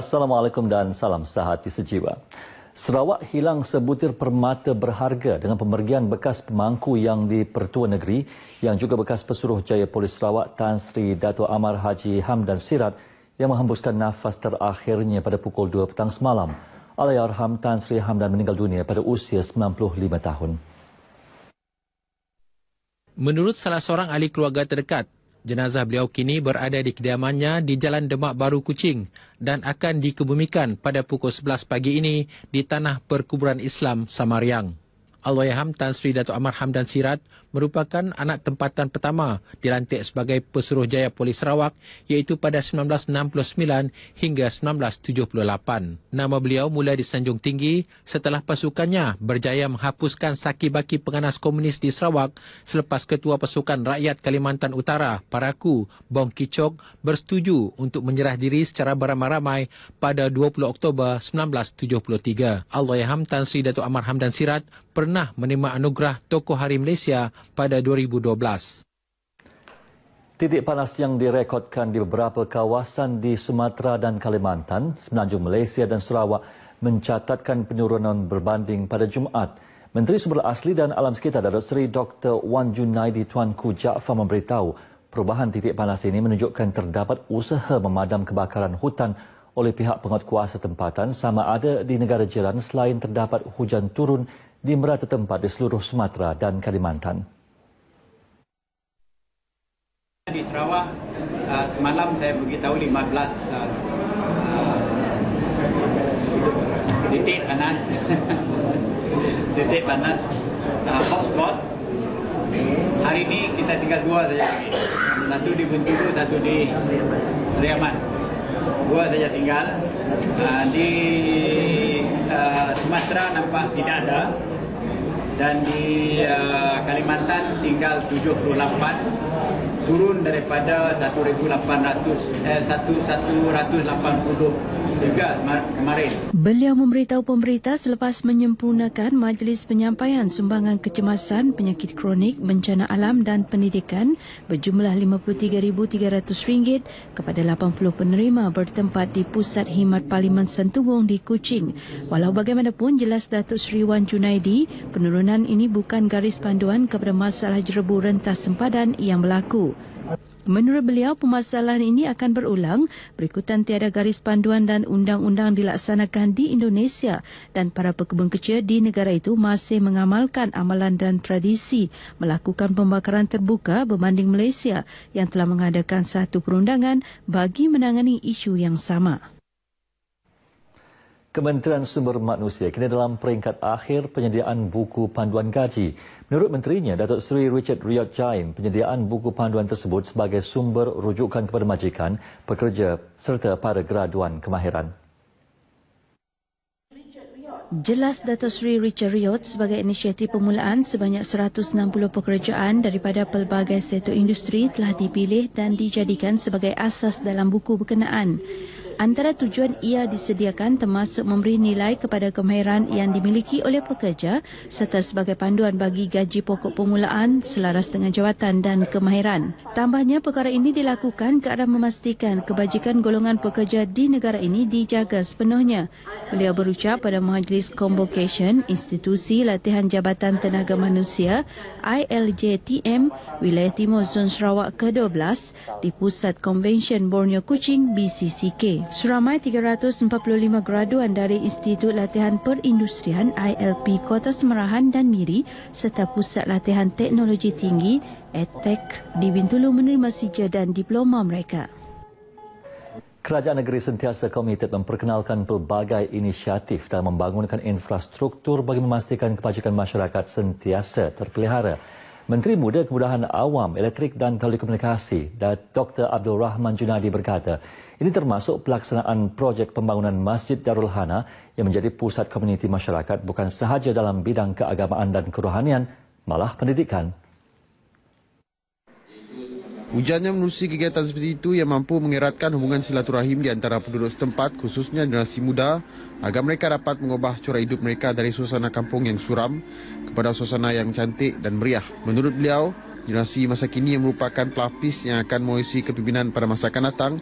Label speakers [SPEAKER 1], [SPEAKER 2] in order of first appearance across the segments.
[SPEAKER 1] Assalamualaikum dan salam sehati sejiwa. Sarawak hilang sebutir permata berharga dengan pemergian bekas pemangku yang di Pertua Negeri yang juga bekas pesuruh jaya polis Sarawak Tan Sri Dato' Amar Haji Hamdan Sirat yang menghembuskan nafas terakhirnya pada pukul 2 petang semalam. Alayarham Tan Sri Hamdan meninggal dunia pada usia 95 tahun.
[SPEAKER 2] Menurut salah seorang ahli keluarga terdekat, Jenazah beliau kini berada di kediamannya di Jalan Demak Baru Kucing dan akan dikebumikan pada pukul 11 pagi ini di tanah perkuburan Islam Samariang. Alwayham Tan Sri Dato' Amar Hamdan Sirat merupakan anak tempatan pertama dilantik sebagai Pesuruhjaya Polis Sarawak iaitu pada 1969 hingga 1978. Nama beliau mula di Sanjung tinggi setelah pasukannya berjaya menghapuskan saki-baki penganas komunis di Sarawak selepas Ketua Pasukan Rakyat Kalimantan Utara, Paraku, Bong Kichok bersetuju untuk menyerah diri secara beramai-ramai pada 20 Oktober 1973. Alwayham Tan Sri Dato' Amar Hamdan Sirat pernah menerima anugerah Tokoh Hari Malaysia pada 2012.
[SPEAKER 1] Titik panas yang direkodkan di beberapa kawasan di Sumatera dan Kalimantan, Semenanjung Malaysia dan Sarawak mencatatkan penurunan berbanding pada Jumaat. Menteri Sumber Asli dan Alam Sekitar Datuk Seri Dr. Wan Junaidi Tuanku Jaafar memberitahu perubahan titik panas ini menunjukkan terdapat usaha memadam kebakaran hutan oleh pihak penguatkuasa tempatan sama ada di negara jiran selain terdapat hujan turun di merata tempat di seluruh Sumatera dan Kalimantan.
[SPEAKER 2] Di Sarawak, uh, semalam saya beritahu 15 uh, uh, titik panas titik panas hotspot hari ini kita tinggal dua saja satu di Bintulu satu di Seriaman. dua saja tinggal uh, di Eh, Sumatera nampak tidak ada dan di uh, Kalimantan tinggal 78 turun daripada 1800 eh, 1182 tegas kemarin.
[SPEAKER 3] Beliau memberitahu pemberita selepas menyempurnakan majlis penyampaian sumbangan kecemasan penyakit kronik, bencana alam dan pendidikan berjumlah RM53,300 kepada 80 penerima bertempat di Pusat Himat Parlimen Sentubung di Kuching. Walau bagaimanapun jelas Datuk Seri Wan Junaidi, penurunan ini bukan garis panduan kepada masalah jerebu rentas sempadan yang berlaku. Menurut beliau, permasalahan ini akan berulang berikutan tiada garis panduan dan undang-undang dilaksanakan di Indonesia dan para pekebun kecil di negara itu masih mengamalkan amalan dan tradisi melakukan pembakaran terbuka berbanding Malaysia yang telah mengadakan satu perundangan bagi menangani isu yang sama.
[SPEAKER 1] Kementerian Sumber Manusia kini dalam peringkat akhir penyediaan buku panduan gaji. Menurut menterinya, Datuk Seri Richard Riot Jain, penyediaan buku panduan tersebut sebagai sumber rujukan kepada majikan, pekerja serta para graduan kemahiran.
[SPEAKER 3] Jelas Datuk Sri Richard Riot sebagai inisiatif pemulaan sebanyak 160 pekerjaan daripada pelbagai setor industri telah dipilih dan dijadikan sebagai asas dalam buku berkenaan. Antara tujuan ia disediakan termasuk memberi nilai kepada kemahiran yang dimiliki oleh pekerja serta sebagai panduan bagi gaji pokok permulaan selaras dengan jawatan dan kemahiran. Tambahnya, perkara ini dilakukan ke arah memastikan kebajikan golongan pekerja di negara ini dijaga sepenuhnya. Beliau berucap pada Majlis Convocation Institusi Latihan Jabatan Tenaga Manusia ILJTM Wilayah Timur Zon Sarawak ke-12 di Pusat Convention Borneo Kuching BCCK. Seramai 345 graduan dari Institut Latihan Perindustrian ILP Kota Semerahan dan Miri serta Pusat Latihan Teknologi Tinggi ETEK di Bintulu menerima sijil dan diploma mereka.
[SPEAKER 1] Kerajaan negeri sentiasa komited memperkenalkan pelbagai inisiatif dalam membangunkan infrastruktur bagi memastikan kebajikan masyarakat sentiasa terpelihara. Menteri Muda Kemudahan Awam Elektrik dan Telekomunikasi Datuk Dr. Abdul Rahman Junadi berkata, ini termasuk pelaksanaan projek pembangunan Masjid Darul Hana yang menjadi pusat komuniti masyarakat bukan sahaja dalam bidang keagamaan dan kerohanian, malah pendidikan
[SPEAKER 4] Hujannya menerusi kegiatan seperti itu yang mampu mengeratkan hubungan silaturahim di antara penduduk setempat khususnya generasi muda agar mereka dapat mengubah cara hidup mereka dari suasana kampung yang suram kepada suasana yang cantik dan meriah. Menurut beliau, generasi masa kini yang merupakan pelapis yang akan mengisi kepimpinan pada masa akan datang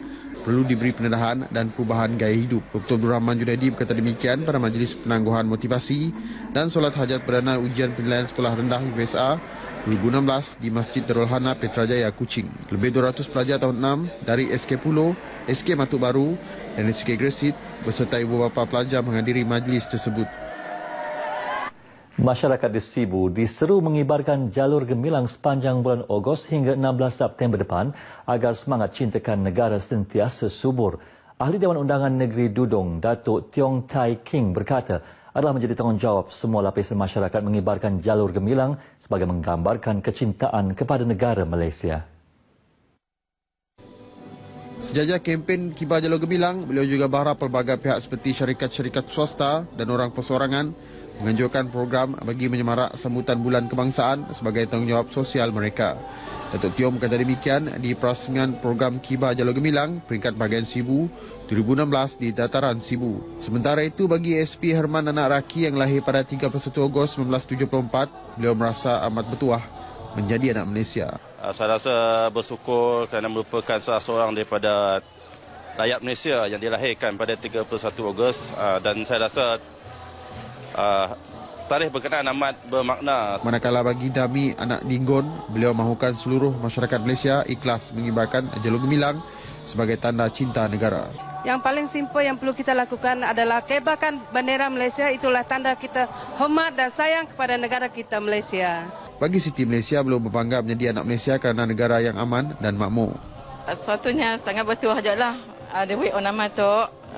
[SPEAKER 4] perlu diberi pendedahan dan perubahan gaya hidup. Dr. Abdul Rahman Junaidi berkata demikian pada Majlis Penangguhan Motivasi dan Solat Hajat Perdana Ujian Penilaian Sekolah Rendah UPSA 2016 di Masjid Darul Hana Petrajaya, Kuching. Lebih 200 pelajar tahun 6 dari SK Pulau, SK Matuk Baru
[SPEAKER 1] dan SK Gresit berserta ibu bapa pelajar menghadiri majlis tersebut. Masyarakat di Sibu diseru mengibarkan jalur gemilang sepanjang bulan Ogos hingga 16 September depan agar semangat cintakan negara sentiasa subur. Ahli Dewan Undangan Negeri Dudong, Datuk Tiong Tai King berkata, adalah menjadi tanggungjawab semua lapisan masyarakat mengibarkan jalur gemilang sebagai menggambarkan kecintaan kepada negara Malaysia.
[SPEAKER 4] Sejajar kempen kibar jalur gemilang, beliau juga berharap pelbagai pihak seperti syarikat-syarikat swasta dan orang persorangan menganjurkan program bagi menyemarak sambutan bulan kebangsaan sebagai tanggungjawab sosial mereka. Datuk Tiong berkata demikian di perasmian program Kibar Jalur Gemilang peringkat bahagian Sibu 2016 di Dataran Sibu. Sementara itu bagi SP Herman Anak Raki yang lahir pada 31 Ogos 1974, beliau merasa amat bertuah menjadi anak Malaysia. Ah, saya rasa bersyukur kerana merupakan salah seorang daripada rakyat Malaysia yang dilahirkan pada 31 Ogos ah, dan saya rasa uh,
[SPEAKER 2] tarikh berkenaan amat bermakna.
[SPEAKER 4] Manakala bagi Dami Anak Ninggon, beliau mahukan seluruh masyarakat Malaysia ikhlas mengibarkan jelung gemilang sebagai tanda cinta negara.
[SPEAKER 2] Yang paling simple yang perlu kita lakukan adalah kebarkan bendera Malaysia itulah tanda kita hormat dan sayang kepada negara kita Malaysia.
[SPEAKER 4] Bagi Siti Malaysia belum berbangga menjadi anak Malaysia kerana negara yang aman dan makmur.
[SPEAKER 2] Satunya sangat bertuah jelah. Ada wei nama tu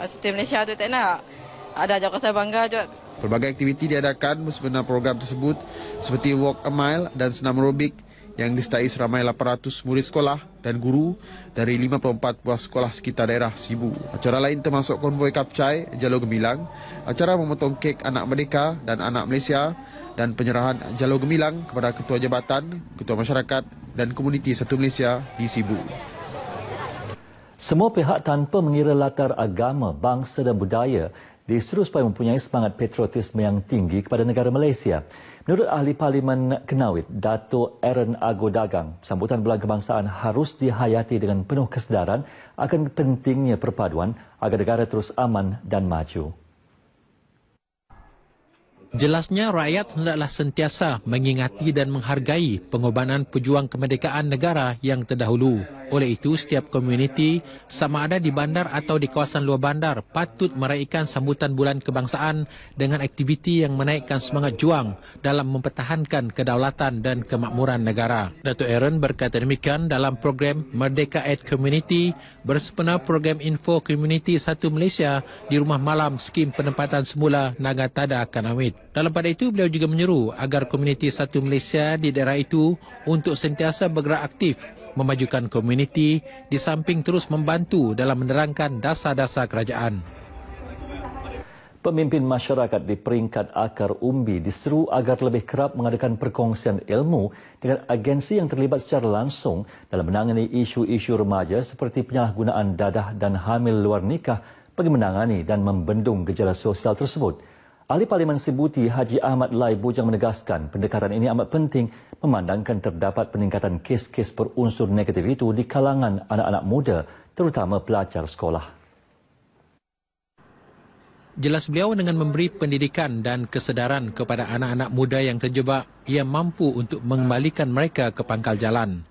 [SPEAKER 2] Siti Malaysia tu tak nak. Ada jaga saya bangga juga
[SPEAKER 4] Pelbagai aktiviti diadakan sebenar program tersebut seperti walk a mile dan senam aerobik yang disertai seramai 800 murid sekolah dan guru dari 54 buah sekolah sekitar daerah Sibu. Acara lain termasuk konvoi kapcai, jalur gemilang, acara memotong kek anak merdeka dan anak Malaysia dan penyerahan jalur gemilang kepada ketua jabatan, ketua masyarakat dan komuniti satu Malaysia di Sibu.
[SPEAKER 1] Semua pihak tanpa mengira latar agama, bangsa dan budaya Lee Strus mempunyai semangat patriotisme yang tinggi kepada negara Malaysia. Menurut Ahli Parlimen Kenawit, Dato Aaron Ago Dagang, sambutan bulan kebangsaan harus dihayati dengan penuh kesedaran akan pentingnya perpaduan agar negara terus aman dan maju.
[SPEAKER 2] Jelasnya rakyat hendaklah sentiasa mengingati dan menghargai pengorbanan pejuang kemerdekaan negara yang terdahulu. Oleh itu, setiap komuniti sama ada di bandar atau di kawasan luar bandar patut meraihkan sambutan bulan kebangsaan dengan aktiviti yang menaikkan semangat juang dalam mempertahankan kedaulatan dan kemakmuran negara. Datuk Aaron berkata demikian dalam program Merdeka at Community bersempena program Info Community Satu Malaysia di Rumah Malam Skim Penempatan Semula Naga Tada Kanawit. Dalam pada itu, beliau juga menyeru agar komuniti Satu Malaysia di daerah itu untuk sentiasa bergerak aktif memajukan komuniti di samping terus membantu dalam menerangkan dasar-dasar
[SPEAKER 1] kerajaan. Pemimpin masyarakat di peringkat akar umbi diseru agar lebih kerap mengadakan perkongsian ilmu dengan agensi yang terlibat secara langsung dalam menangani isu-isu remaja seperti penyalahgunaan dadah dan hamil luar nikah bagi menangani dan membendung gejala sosial tersebut. Ahli Parlimen Sibuti Haji Ahmad Lai Bujang menegaskan pendekatan ini amat penting memandangkan terdapat peningkatan kes-kes berunsur negatif itu di kalangan anak-anak muda terutama pelajar sekolah.
[SPEAKER 2] Jelas beliau dengan memberi pendidikan dan kesedaran kepada anak-anak muda yang terjebak, ia mampu untuk mengembalikan mereka ke pangkal jalan.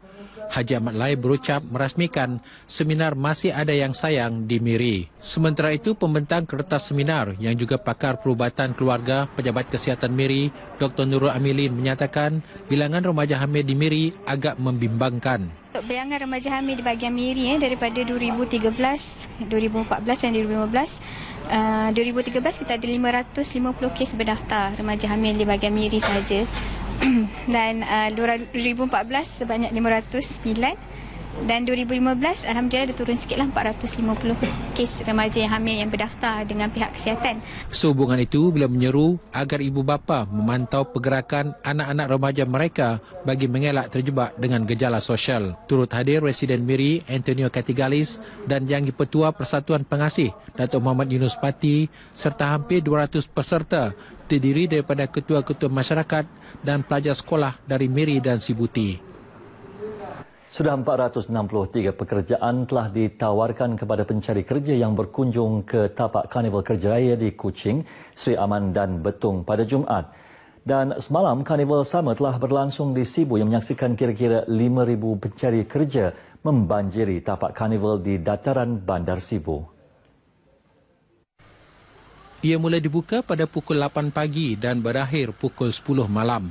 [SPEAKER 2] Haji Ahmad Lai berucap merasmikan seminar Masih Ada Yang Sayang di Miri. Sementara itu, pembentang kertas seminar yang juga pakar perubatan keluarga Pejabat Kesihatan Miri, Dr. Nurul Amilin menyatakan bilangan remaja hamil di Miri agak membimbangkan.
[SPEAKER 3] Bayangan remaja hamil di bahagian Miri eh, daripada 2013, 2014 dan 2015, Uh, 2013 kita ada 550 kes berdaftar remaja hamil di bahagian Miri saja. dan uh, 2014 sebanyak 509 dan 2015, Alhamdulillah ada turun sikit lah 450 kes remaja yang hamil yang berdaftar dengan pihak kesihatan.
[SPEAKER 2] Sehubungan itu, bila menyeru agar ibu bapa memantau pergerakan anak-anak remaja mereka bagi mengelak terjebak dengan gejala sosial. Turut hadir Residen Miri, Antonio Katigalis dan Yang Ketua Persatuan Pengasih, Datuk Muhammad Yunus Pati serta hampir 200 peserta terdiri daripada ketua-ketua masyarakat dan pelajar sekolah dari Miri dan Sibuti.
[SPEAKER 1] Sudah 463 pekerjaan telah ditawarkan kepada pencari kerja yang berkunjung ke tapak Karnival Kerja Raya di Kuching, Sri Aman dan Betung pada Jumaat. Dan semalam, Karnival sama telah berlangsung di Sibu yang menyaksikan kira-kira 5,000 pencari kerja membanjiri tapak Karnival di dataran Bandar Sibu.
[SPEAKER 2] Ia mulai dibuka pada pukul 8 pagi dan berakhir pukul 10 malam.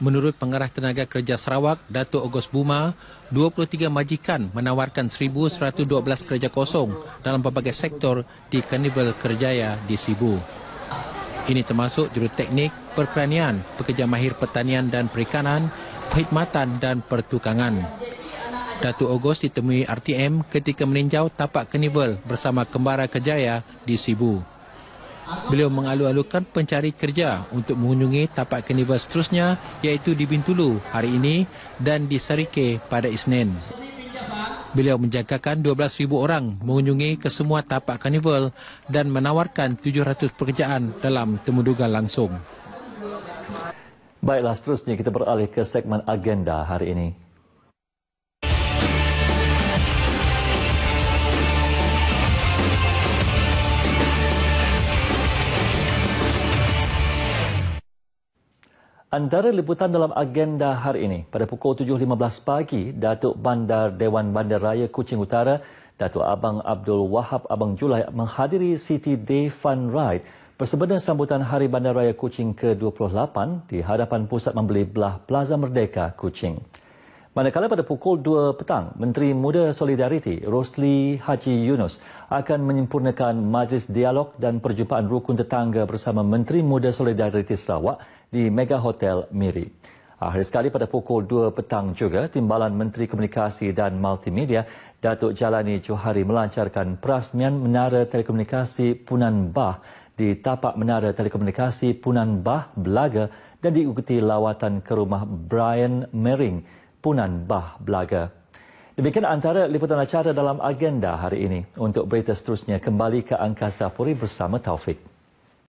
[SPEAKER 2] Menurut Pengarah Tenaga Kerja Sarawak, Datuk Ogos Buma, 23 majikan menawarkan 1,112 kerja kosong dalam pelbagai sektor di Karnival Kerjaya di Sibu. Ini termasuk juruteknik, perkeranian, pekerja mahir pertanian dan perikanan, perkhidmatan dan pertukangan. Datuk Ogos ditemui RTM ketika meninjau tapak Karnival bersama kembara kerjaya di Sibu. Beliau mengalu-alukan pencari kerja untuk mengunjungi tapak kenival seterusnya iaitu di Bintulu hari ini dan di Sarike pada Isnin. Beliau menjangkakan 12,000 orang mengunjungi kesemua tapak kanival dan menawarkan 700 pekerjaan dalam temuduga langsung.
[SPEAKER 1] Baiklah, seterusnya kita beralih ke segmen agenda hari ini. Antara liputan dalam agenda hari ini, pada pukul 7.15 pagi, Datuk Bandar Dewan Bandar Raya Kuching Utara, Datuk Abang Abdul Wahab Abang Julai menghadiri City Day Fun Ride bersebeda sambutan Hari Bandar Raya Kuching ke-28 di hadapan Pusat Membeli Belah Plaza Merdeka Kuching. Manakala pada pukul 2 petang, Menteri Muda Solidariti Rosli Haji Yunus akan menyempurnakan majlis dialog dan perjumpaan rukun tetangga bersama Menteri Muda Solidariti Sarawak di Mega Hotel Miri. Akhir sekali pada pukul 2 petang juga, Timbalan Menteri Komunikasi dan Multimedia, Datuk Jalani Johari melancarkan perasmian Menara Telekomunikasi Punan Bah di Tapak Menara Telekomunikasi Punan Bah Belaga dan diikuti lawatan ke rumah Brian Mering, Punan Bah Belaga. Demikian antara liputan acara dalam agenda hari ini. Untuk berita seterusnya, kembali ke Angkasa Puri bersama Taufik.